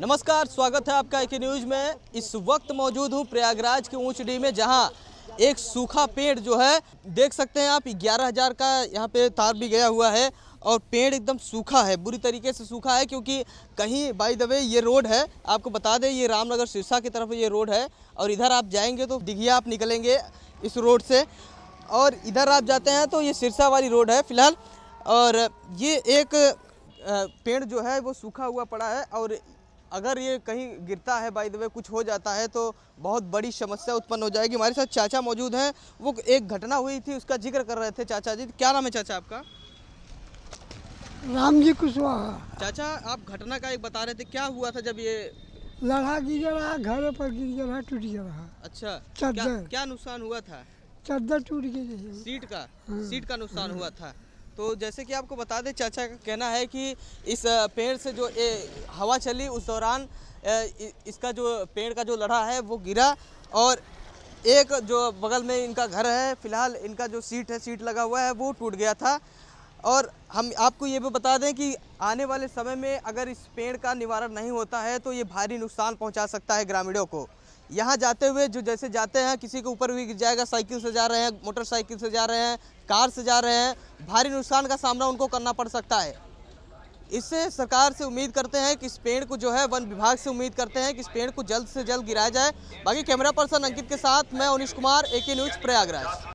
नमस्कार स्वागत है आपका एक न्यूज में इस वक्त मौजूद हूँ प्रयागराज के ऊंचडी में जहाँ एक सूखा पेड़ जो है देख सकते हैं आप ग्यारह हज़ार का यहाँ पे तार भी गया हुआ है और पेड़ एकदम सूखा है बुरी तरीके से सूखा है क्योंकि कहीं बाई दबे ये रोड है आपको बता दें ये रामनगर सिरसा की तरफ ये रोड है और इधर आप जाएंगे तो दिघिया आप निकलेंगे इस रोड से और इधर आप जाते हैं तो ये सिरसा वाली रोड है फिलहाल और ये एक पेड़ जो है वो सूखा हुआ पड़ा है और अगर ये कहीं गिरता है बाई द वे कुछ हो जाता है तो बहुत बड़ी समस्या उत्पन्न हो जाएगी हमारे साथ चाचा मौजूद हैं वो एक घटना हुई थी उसका जिक्र कर रहे थे चाचा जी क्या नाम है चाचा आपका राम जी कुशवाहा चाचा आप घटना का एक बता रहे थे क्या हुआ था जब ये लड़ा गिर रहा घर पर गिर रहा टूट गया रहा अच्छा चादर क्या, क्या नुकसान हुआ था चादर टूट गई सीट का हाँ, सीट का नुकसान हाँ, हुआ था तो जैसे कि आपको बता दें चाचा का कहना है कि इस पेड़ से जो ए, हवा चली उस दौरान ए, इसका जो पेड़ का जो लड़ा है वो गिरा और एक जो बगल में इनका घर है फिलहाल इनका जो सीट है सीट लगा हुआ है वो टूट गया था और हम आपको ये भी बता दें कि आने वाले समय में अगर इस पेड़ का निवारण नहीं होता है तो ये भारी नुकसान पहुंचा सकता है ग्रामीणों को यहाँ जाते हुए जो जैसे जाते हैं किसी के ऊपर भी गिर जाएगा साइकिल से जा रहे हैं मोटरसाइकिल से जा रहे हैं कार से जा रहे हैं भारी नुकसान का सामना उनको करना पड़ सकता है इससे सरकार से उम्मीद करते हैं कि इस पेड़ को जो है वन विभाग से उम्मीद करते हैं कि इस पेड़ को जल्द से जल्द गिराया जाए बाकी कैमरा पर्सन अंकित के साथ मैं अनिश कुमार ए न्यूज़ प्रयागराज